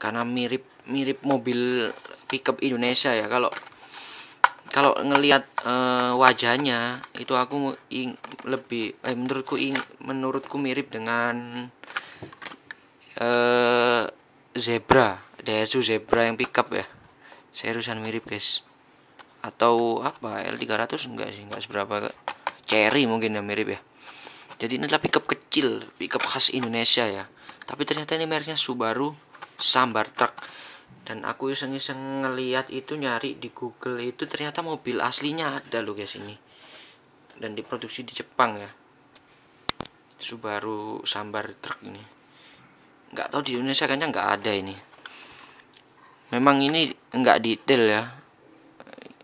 karena mirip mirip mobil pickup Indonesia ya kalau kalau ngelihat e, wajahnya itu aku ing, lebih eh, menurutku ing, menurutku mirip dengan e, zebra Daihatsu zebra yang pickup ya seriusan mirip guys atau apa L300 enggak sih enggak seberapa Cherry mungkin ya mirip ya jadi ini adalah pickup kecil pickup khas Indonesia ya tapi ternyata ini mereknya Subaru sambar truk dan aku iseng-iseng ngeliat itu nyari di Google itu ternyata mobil aslinya ada loh guys ini dan diproduksi di Jepang ya Subaru sambar truk ini nggak tahu di Indonesia kayaknya nggak ada ini memang ini nggak detail ya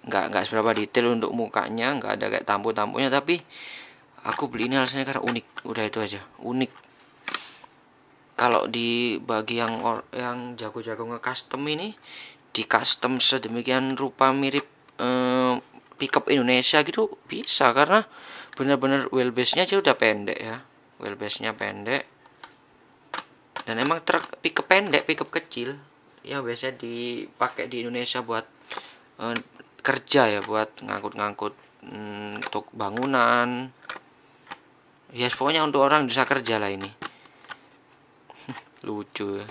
nggak nggak seberapa detail untuk mukanya nggak ada kayak tampu tampunya tapi aku beli ini alasannya karena unik udah itu aja unik kalau di bagi yang or, yang jago-jago nge-custom ini di custom sedemikian rupa mirip eh, pickup Indonesia gitu bisa karena benar-benar wheelbase-nya aja udah pendek ya wheelbase-nya pendek dan emang truk pickup pendek pickup kecil yang biasanya dipakai di Indonesia buat eh, kerja ya buat ngangkut-ngangkut mm, untuk bangunan ya pokoknya untuk orang bisa kerja lah ini lucu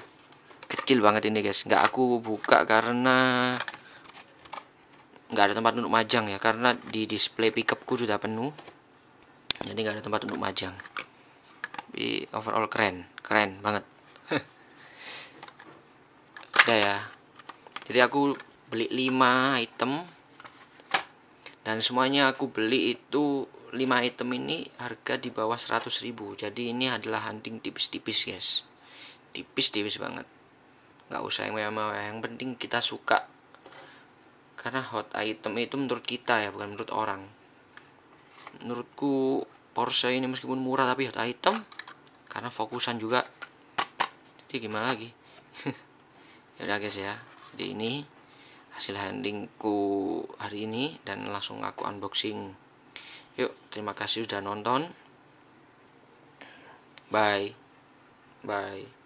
kecil banget ini guys nggak aku buka karena nggak ada tempat untuk majang ya karena di display pickupku sudah penuh jadi nggak ada tempat untuk majang tapi overall keren keren banget udah ya jadi aku beli 5 item dan semuanya aku beli itu 5 item ini harga di bawah 100.000 jadi ini adalah hunting tipis-tipis guys tipis-tipis banget nggak usah yang mewah yang penting kita suka karena hot item itu menurut kita ya bukan menurut orang menurutku Porsche ini meskipun murah tapi hot item karena fokusan juga jadi gimana lagi ya udah guys ya jadi ini hasil handingku hari ini dan langsung aku unboxing yuk terima kasih sudah nonton bye bye